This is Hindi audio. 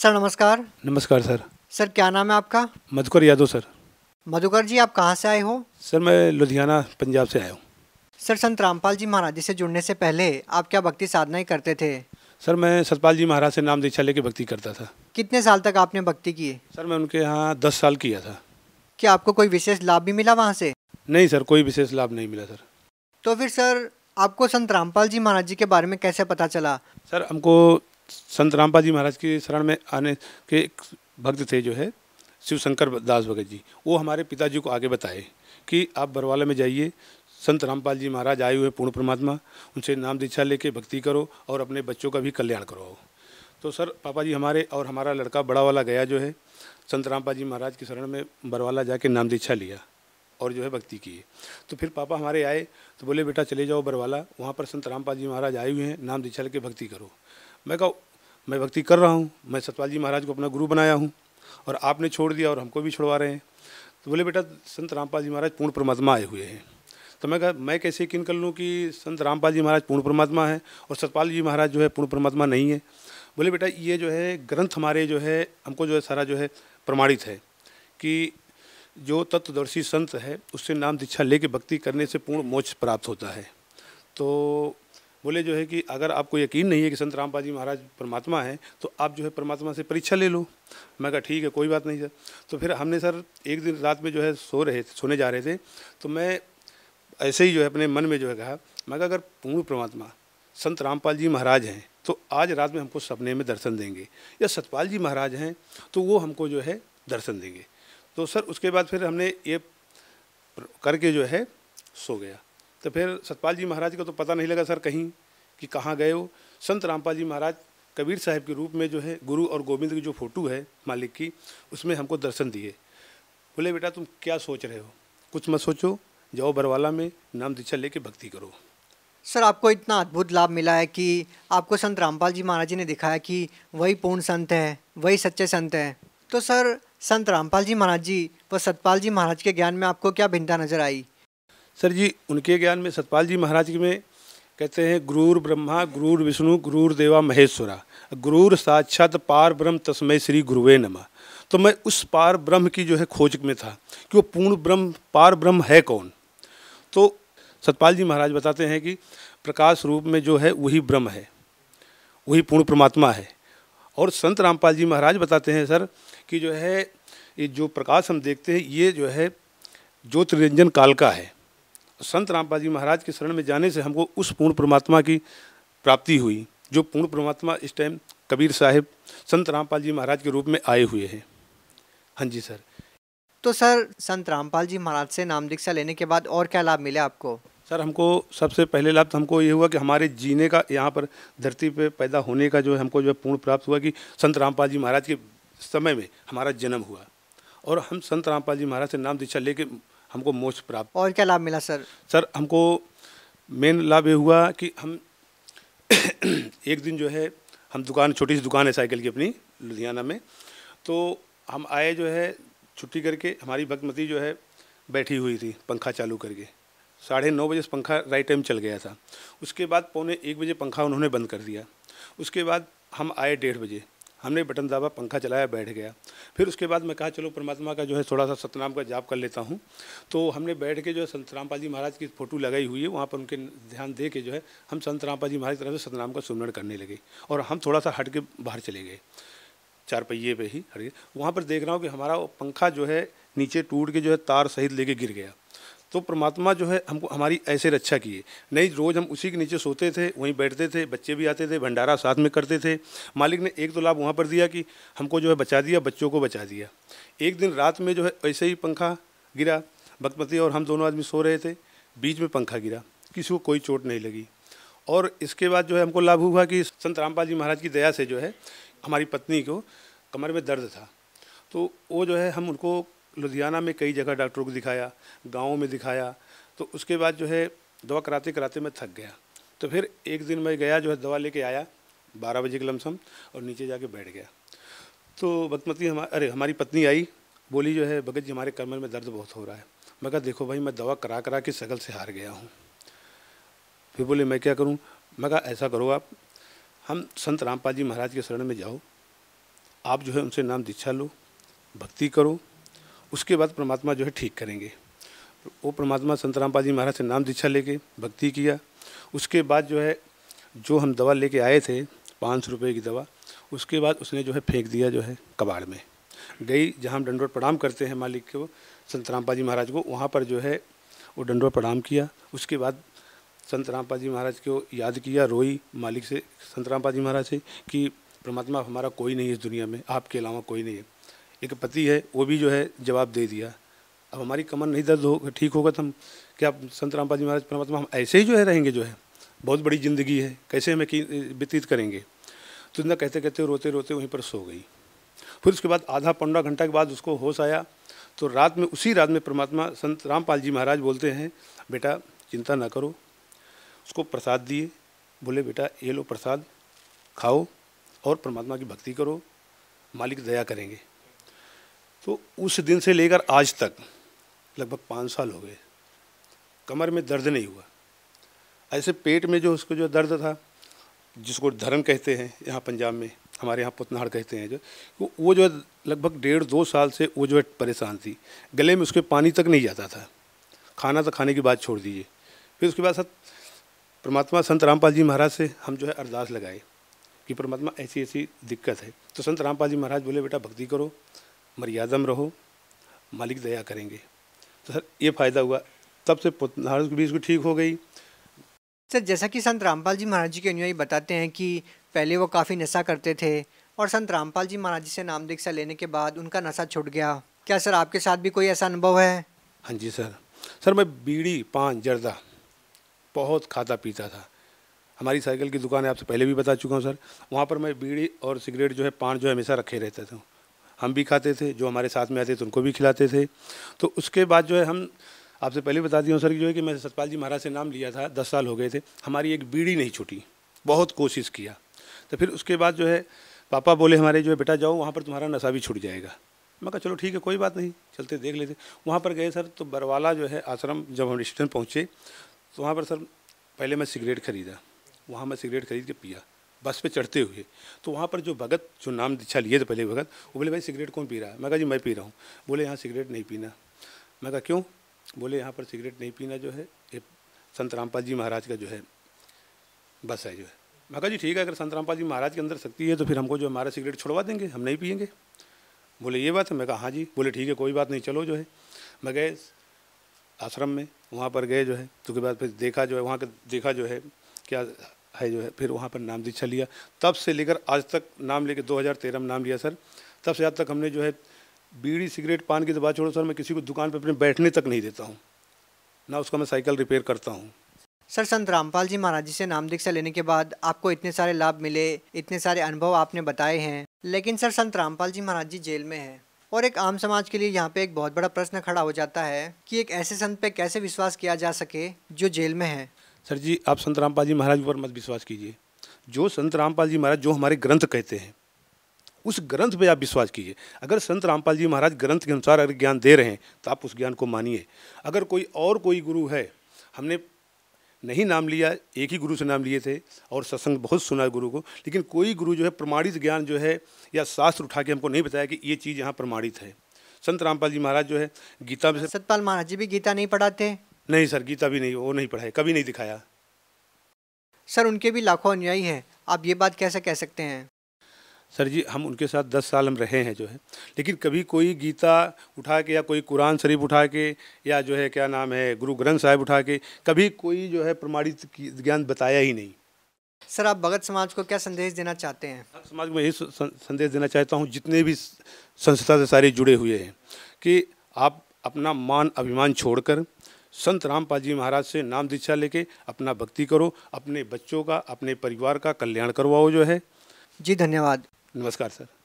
सर नमस्कार नमस्कार सर सर क्या नाम है आपका मधुकर यादव सर मधुकर जी आप कहाँ से आए हो सर मैं लुधियाना पंजाब से आया हूँ सर संत रामपाल जी महाराज से जुड़ने से पहले आप क्या भक्ति साधना ही करते थे सर मैं सतपाल जी महाराज से नाम दीक्षा लेके भक्ति करता था कितने साल तक आपने भक्ति की सर मैं उनके यहाँ दस साल किया था क्या आपको कोई विशेष लाभ भी मिला वहाँ से नहीं सर कोई विशेष लाभ नहीं मिला सर तो फिर सर आपको संत रामपाल जी महाराज जी के बारे में कैसे पता चला सर हमको संत रामपा जी महाराज के शरण में आने के एक भक्त थे जो है शिव शंकर दास भगत जी वो हमारे पिताजी को आगे बताए कि आप बरवाला में जाइए संत रामपाल जी महाराज आए हुए पूर्ण परमात्मा उनसे नाम दीक्षा लेके भक्ति करो और अपने बच्चों का भी कल्याण करो तो सर पापा जी हमारे और हमारा लड़का बड़ा वाला गया जो है संत रामपाल जी महाराज की शरण में बरवाला जाके नाम दीक्षा लिया और जो है भक्ति की तो फिर पापा हमारे आए तो बोले बेटा चले जाओ बरवाला वहाँ पर संत रामपाल जी महाराज आए हुए हैं नाम दीक्षा लेके भक्ति करो मैं कहा मैं भक्ति कर रहा हूँ मैं सतपाल जी महाराज को अपना गुरु बनाया हूँ और आपने छोड़ दिया और हमको भी छोड़वा रहे हैं तो बोले बेटा संत रामपाल जी महाराज पूर्ण परमात्मा आए हुए हैं तो मैं कहा मैं कैसे यकीन कर लूँ कि संत रामपाल जी महाराज पूर्ण परमात्मा है और सतपाल जी महाराज जो है पूर्ण परमात्मा नहीं है बोले बेटा ये जो है ग्रंथ हमारे जो है हमको जो है सारा जो है प्रमाणित है कि जो तत्वदर्शी संत है उससे नाम दीक्षा लेके भक्ति करने से पूर्ण मोक्ष प्राप्त होता है तो बोले जो है कि अगर आपको यकीन नहीं है कि संत रामपाल जी महाराज परमात्मा हैं तो आप जो है परमात्मा से परीक्षा ले लो मैं कहा ठीक है कोई बात नहीं सर तो फिर हमने सर एक दिन रात में जो है सो रहे थे सोने जा रहे थे तो मैं ऐसे ही जो है अपने मन में जो है कहा मैं कहा अगर पूर्ण परमात्मा संत रामपाल जी महाराज हैं तो आज रात में हमको सपने में दर्शन देंगे या सतपाल जी महाराज हैं तो वो हमको जो है दर्शन देंगे तो सर उसके बाद फिर हमने ये करके जो है सो गया तो फिर सतपाल जी महाराज को तो पता नहीं लगा सर कहीं कि कहाँ गए हो संत रामपाल जी महाराज कबीर साहब के रूप में जो है गुरु और गोविंद की जो फ़ोटो है मालिक की उसमें हमको दर्शन दिए बोले बेटा तुम क्या सोच रहे हो कुछ मत सोचो जाओ बरवाला में नाम दीक्षा लेके भक्ति करो सर आपको इतना अद्भुत लाभ मिला है कि आपको संत रामपाल जी महाराज जी ने दिखाया कि वही पूर्ण संत है वही सच्चे संत हैं तो सर संत रामपाल जी महाराज जी व सतपाल जी महाराज के ज्ञान में आपको क्या भिन्नता नज़र आई सर जी उनके ज्ञान में सतपाल जी महाराज में कहते हैं गुरूर ब्रह्मा गुरूर विष्णु गुरूर देवा महेश्वरा गुरूर साक्षात पार ब्रह्म तस्मय श्री गुरुवे नमा तो मैं उस पार ब्रह्म की जो है खोज में था कि वो पूर्ण ब्रह्म पार ब्रह्म है कौन तो सतपाल जी महाराज बताते हैं कि प्रकाश रूप में जो है वही ब्रह्म है वही पूर्ण परमात्मा है और संत रामपाल जी महाराज बताते हैं सर कि जो है ये जो प्रकाश हम देखते हैं ये जो है ज्योतिरंजन काल का है संत रामपाल जी महाराज के शरण में जाने से हमको उस पूर्ण परमात्मा की प्राप्ति हुई जो पूर्ण परमात्मा इस टाइम कबीर साहब संत रामपाल जी महाराज के रूप में आए हुए हैं हाँ जी सर तो सर संत रामपाल जी महाराज से नाम दीक्षा लेने के बाद और क्या लाभ मिला आपको सर हमको सबसे पहले लाभ तो हमको ये हुआ कि हमारे जीने का यहाँ पर धरती पे पैदा होने का जो है हमको जो है पूर्ण प्राप्त हुआ कि संत रामपाल जी महाराज के समय में हमारा जन्म हुआ और हम संत रामपाल जी महाराज से नाम दीक्षा लेके हमको मोक्ष प्राप्त और क्या लाभ मिला सर सर हमको मेन लाभ ये हुआ कि हम एक दिन जो है हम दुकान छोटी सी दुकान है साइकिल की अपनी लुधियाना में तो हम आए जो है छुट्टी करके हमारी भक्तमती जो है बैठी हुई थी पंखा चालू करके साढ़े नौ बजे पंखा राइट टाइम चल गया था उसके बाद पौने एक बजे पंखा उन्होंने बंद कर दिया उसके बाद हम आए डेढ़ बजे हमने बटन दाबा पंखा चलाया बैठ गया फिर उसके बाद मैं कहा चलो परमात्मा का जो है थोड़ा सा सतनाम का जाप कर लेता हूँ तो हमने बैठ के जो है संत रामपाल जी महाराज की फ़ोटो लगाई हुई है वहाँ पर उनके ध्यान दे के जो है हम संत रामपाल जी महाराज की तरफ से सतनाम का सुमरण करने लगे और हम थोड़ा सा हट के बाहर चले गए चार पहिए पे ही हट गए वहाँ पर देख रहा हूँ कि हमारा पंखा जो है नीचे टूट के जो है तार सहित लेके गिर गया तो परमात्मा जो है हमको हमारी ऐसे रक्षा किए नहीं रोज़ हम उसी के नीचे सोते थे वहीं बैठते थे बच्चे भी आते थे भंडारा साथ में करते थे मालिक ने एक तो लाभ वहाँ पर दिया कि हमको जो है बचा दिया बच्चों को बचा दिया एक दिन रात में जो है ऐसे ही पंखा गिरा भगपति और हम दोनों आदमी सो रहे थे बीच में पंखा गिरा किसी को कोई चोट नहीं लगी और इसके बाद जो है हमको लाभ हुआ कि संत रामपाल जी महाराज की दया से जो है हमारी पत्नी को कमर में दर्द था तो वो जो है हम उनको लुधियाना में कई जगह डॉक्टरों को दिखाया गाँव में दिखाया तो उसके बाद जो है दवा कराते कराते मैं थक गया तो फिर एक दिन मैं गया जो है दवा लेके आया बारह बजे के लमसम और नीचे जाके बैठ गया तो बदमती हमारे अरे हमारी पत्नी आई बोली जो है भगत जी हमारे कमर में दर्द बहुत हो रहा है मैं कहा देखो भाई मैं दवा करा करा के सगल से हार गया हूँ फिर बोले मैं क्या करूँ मैं कहा ऐसा करो आप हम संत रामपाल जी महाराज के शरण में जाओ आप जो है उनसे नाम दीक्षा लो भक्ति करो उसके बाद परमात्मा जो है ठीक करेंगे वो परमात्मा संत रामपा जी महाराज से नाम दीक्षा लेके भक्ति किया उसके बाद जो है जो हम दवा लेके आए थे पाँच सौ रुपये की दवा उसके बाद उसने जो है फेंक दिया जो है कबाड़ में गई जहाँ हम डंडोर प्रणाम करते हैं मालिक को संत रामपा जी महाराज को वहाँ पर जो है वो डंडोर प्रणाम किया उसके बाद संत रामपा जी महाराज को याद किया रोई मालिक से संत रामपा जी महाराज से कि परमात्मा हमारा कोई नहीं है इस दुनिया में आपके अलावा कोई नहीं है एक पति है वो भी जो है जवाब दे दिया अब हमारी कमर नहीं दर्द हो ठीक होगा तो हम क्या संत रामपाल जी महाराज परमात्मा हम ऐसे ही जो है रहेंगे जो है बहुत बड़ी ज़िंदगी है कैसे हमें व्यतीत करेंगे तो इतना कहते कहते रोते रोते वहीं पर सो गई फिर उसके बाद आधा पंद्रह घंटा के बाद उसको होश आया तो रात में उसी रात में परमात्मा संत रामपाल जी महाराज बोलते हैं बेटा चिंता ना करो उसको प्रसाद दिए बोले बेटा ये लो प्रसाद खाओ और परमात्मा की भक्ति करो मालिक दया करेंगे तो उस दिन से लेकर आज तक लगभग पाँच साल हो गए कमर में दर्द नहीं हुआ ऐसे पेट में जो उसको जो दर्द था जिसको धर्म कहते हैं यहाँ पंजाब में हमारे यहाँ पुतनाड़ कहते हैं जो वो जो है लगभग डेढ़ दो साल से वो जो है परेशान थी गले में उसके पानी तक नहीं जाता था खाना तो खाने की बात छोड़ दीजिए फिर उसके बाद परमात्मा संत रामपाल जी महाराज से हम जो है अरदास लगाए कि परमात्मा ऐसी ऐसी दिक्कत है तो संत रामपाल जी महाराज बोले बेटा भक्ति करो मर्यादा में रहो मालिक दया करेंगे तो सर ये फ़ायदा हुआ तब से नारद की बीज को ठीक हो गई सर जैसा कि संत रामपाल जी महाराज जी के अनुयायी बताते हैं कि पहले वो काफ़ी नशा करते थे और संत रामपाल जी महाराज जी से नाम दीक्षा लेने के बाद उनका नशा छूट गया क्या सर आपके साथ भी कोई ऐसा अनुभव है हाँ जी सर सर मैं बीड़ी पान जर्दा बहुत खाता पीता था हमारी साइकिल की दुकान है आपसे पहले भी बता चुका हूँ सर वहाँ पर मैं बीड़ी और सिगरेट जो है पान जो है हमेशा रखे रहते थे हम भी खाते थे जो हमारे साथ में आते थे उनको भी खिलाते थे तो उसके बाद जो है हम आपसे पहले बता दिया सर कि जो है कि मैं सतपाल जी महाराज से नाम लिया था दस साल हो गए थे हमारी एक बीड़ी नहीं छूटी बहुत कोशिश किया तो फिर उसके बाद जो है पापा बोले हमारे जो है बेटा जाओ वहाँ पर तुम्हारा नशा भी छूट जाएगा मैं कहा चलो ठीक है कोई बात नहीं चलते देख लेते वहाँ पर गए सर तो बरवाला जो है आश्रम जब हम स्टेशन पहुँचे तो वहाँ पर सर पहले मैं सिगरेट खरीदा वहाँ मैं सिगरेट खरीद के पिया बस पे चढ़ते हुए तो वहाँ पर जो भगत जो नाम दीक्षा लिए थे पहले भगत वो बोले भाई सिगरेट कौन पी रहा है मैं कहा जी मैं पी रहा हूँ बोले यहाँ सिगरेट नहीं पीना मैं कहा क्यों बोले यहाँ पर सिगरेट नहीं पीना जो है ये संत रामपाल जी महाराज का जो है बस है जो है मैं कहा जी ठीक है अगर संत रामपाल जी महाराज के अंदर शक्ति है तो फिर हमको जो हमारा सिगरेट छुड़वा देंगे हम नहीं पियेंगे बोले ये बात है मैं कहा हाँ जी बोले ठीक है कोई बात नहीं चलो जो है मैं गए आश्रम में वहाँ पर गए जो है तो उसके बाद फिर देखा जो है वहाँ का देखा जो है क्या है जो है फिर वहाँ पर नाम दीक्षा लिया तब से लेकर आज तक नाम लेके 2013 में नाम लिया सर तब से आज तक हमने जो है बीड़ी सिगरेट पान की दबा तो छोड़ो सर मैं किसी को दुकान पर अपने बैठने तक नहीं देता हूँ ना उसका मैं साइकिल रिपेयर करता हूँ सर संत रामपाल जी महाराज जी से नाम दीक्षा लेने के बाद आपको इतने सारे लाभ मिले इतने सारे अनुभव आपने बताए हैं लेकिन सर संत रामपाल जी महाराज जी जेल में हैं और एक आम समाज के लिए यहाँ पे एक बहुत बड़ा प्रश्न खड़ा हो जाता है कि एक ऐसे संत पे कैसे विश्वास किया जा सके जो जेल में है सर जी आप संत रामपाल जी महाराज पर मत विश्वास कीजिए जो संत रामपाल जी महाराज जो हमारे ग्रंथ कहते हैं उस ग्रंथ पे आप विश्वास कीजिए अगर संत रामपाल जी महाराज ग्रंथ के अनुसार अगर ज्ञान दे रहे हैं तो आप उस ज्ञान को मानिए अगर कोई और कोई गुरु है हमने नहीं नाम लिया एक ही गुरु से नाम लिए थे और सत्संग बहुत सुना गुरु को लेकिन कोई गुरु जो है प्रमाणित ज्ञान जो है या शास्त्र उठा के हमको नहीं बताया कि ये चीज़ यहाँ प्रमाणित है संत रामपाल जी महाराज जो है गीता में सतपाल महाराज जी भी गीता नहीं पढ़ाते नहीं सर गीता भी नहीं वो नहीं पढ़ाए कभी नहीं दिखाया सर उनके भी लाखों अनुयायी हैं आप ये बात कैसे कह सकते हैं सर जी हम उनके साथ दस साल हम रहे हैं जो है लेकिन कभी कोई गीता उठा के या कोई कुरान शरीफ उठा के या जो है क्या नाम है गुरु ग्रंथ साहिब उठा के कभी कोई जो है प्रमाणित ज्ञान बताया ही नहीं सर आप भगत समाज को क्या संदेश देना चाहते हैं भगत समाज को यही संदेश देना चाहता हूँ जितने भी संस्था से सारे जुड़े हुए हैं कि आप अपना मान अभिमान छोड़कर संत रामपाल जी महाराज से नाम दीक्षा लेके अपना भक्ति करो अपने बच्चों का अपने परिवार का कल्याण करवाओ जो है जी धन्यवाद नमस्कार सर